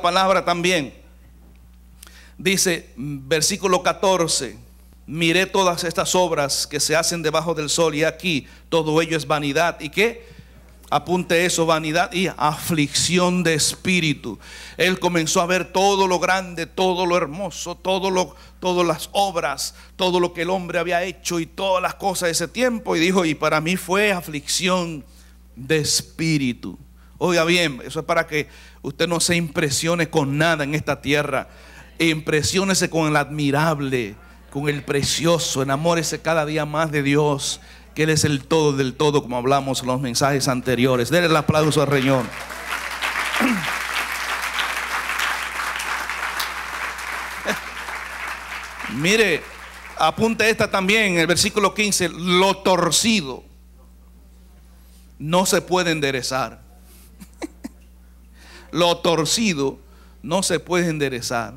palabra también. Dice, versículo 14, miré todas estas obras que se hacen debajo del sol y aquí todo ello es vanidad. ¿Y qué? Apunte eso, vanidad y aflicción de espíritu. Él comenzó a ver todo lo grande, todo lo hermoso, todo lo, todas las obras, todo lo que el hombre había hecho y todas las cosas de ese tiempo. Y dijo, y para mí fue aflicción de espíritu. Oiga bien, eso es para que usted no se impresione con nada en esta tierra. Impresiónese con el admirable, con el precioso. Enamórese cada día más de Dios, que Él es el todo del todo, como hablamos en los mensajes anteriores. Denle el aplauso al Reñón. Mire, apunte esta también, el versículo 15, lo torcido no se puede enderezar. Lo torcido no se puede enderezar.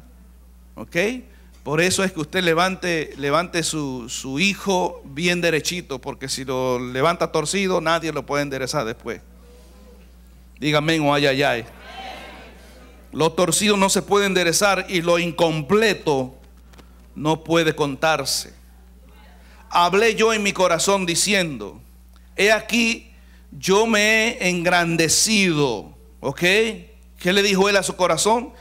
¿Ok? Por eso es que usted levante, levante su, su hijo bien derechito, porque si lo levanta torcido, nadie lo puede enderezar después. Dígame o ay, ay, Lo torcido no se puede enderezar y lo incompleto no puede contarse. Hablé yo en mi corazón diciendo, he aquí yo me he engrandecido. ¿Ok? ¿Qué le dijo él a su corazón?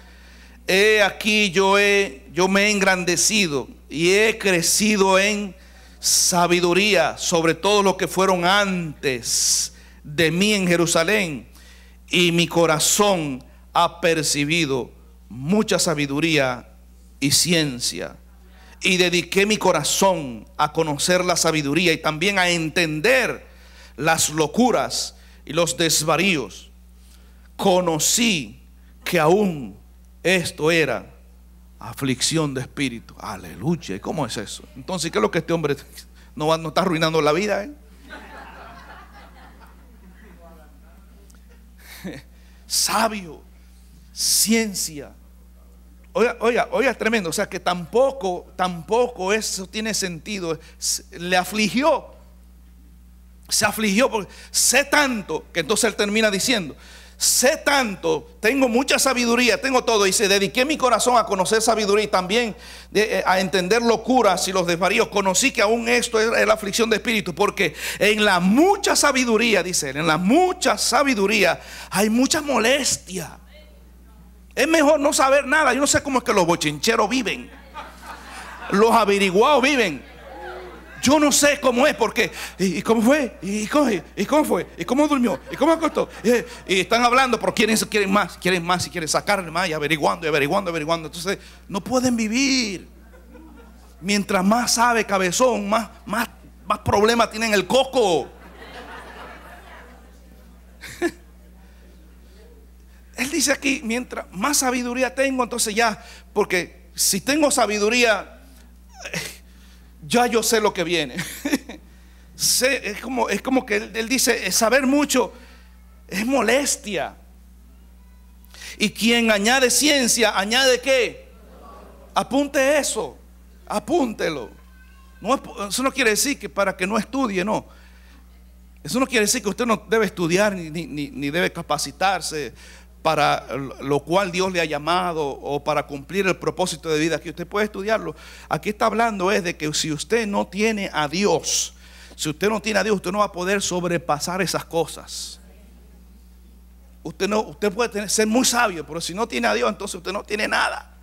He aquí yo, he, yo me he engrandecido y he crecido en sabiduría sobre todo lo que fueron antes de mí en Jerusalén. Y mi corazón ha percibido mucha sabiduría y ciencia. Y dediqué mi corazón a conocer la sabiduría y también a entender las locuras y los desvaríos, conocí que aún esto era aflicción de espíritu. Aleluya, ¿cómo es eso? Entonces, ¿qué es lo que este hombre no, va, no está arruinando la vida? Eh? Sabio, ciencia. Oiga, oiga, oiga, tremendo. O sea que tampoco, tampoco eso tiene sentido. Le afligió se afligió, porque sé tanto, que entonces él termina diciendo, sé tanto, tengo mucha sabiduría, tengo todo, y se dediqué mi corazón a conocer sabiduría y también eh, a entender locuras y los desvaríos. Conocí que aún esto es la aflicción de espíritu, porque en la mucha sabiduría, dice él, en la mucha sabiduría hay mucha molestia. Es mejor no saber nada. Yo no sé cómo es que los bochincheros viven. Los averiguados viven. Yo no sé cómo es, porque, ¿y, cómo fue? ¿Y cómo, ¿Y cómo fue? ¿Y cómo durmió? ¿Y cómo acostó? Y, están hablando, pero quieren, quieren más, quieren más y quieren sacarle más y averiguando y averiguando, averiguando. Entonces, no pueden vivir. Mientras más sabe cabezón, más, más, más problemas tienen el coco. Él dice aquí, mientras más sabiduría tengo, entonces ya, porque si tengo sabiduría, ya yo sé lo que viene. es, como, es como que él, dice, saber mucho es molestia. Y quien añade ciencia, añade qué? Apunte eso, apúntelo. No, eso no quiere decir que para que no estudie, no. Eso no quiere decir que usted no debe estudiar ni, ni, ni debe capacitarse para lo cual Dios le ha llamado o para cumplir el propósito de vida que usted puede estudiarlo. Aquí está hablando es de que si usted no tiene a Dios, si usted no tiene a Dios, usted no va a poder sobrepasar esas cosas. Usted no, usted puede ser muy sabio, pero si no tiene a Dios, entonces usted no tiene nada.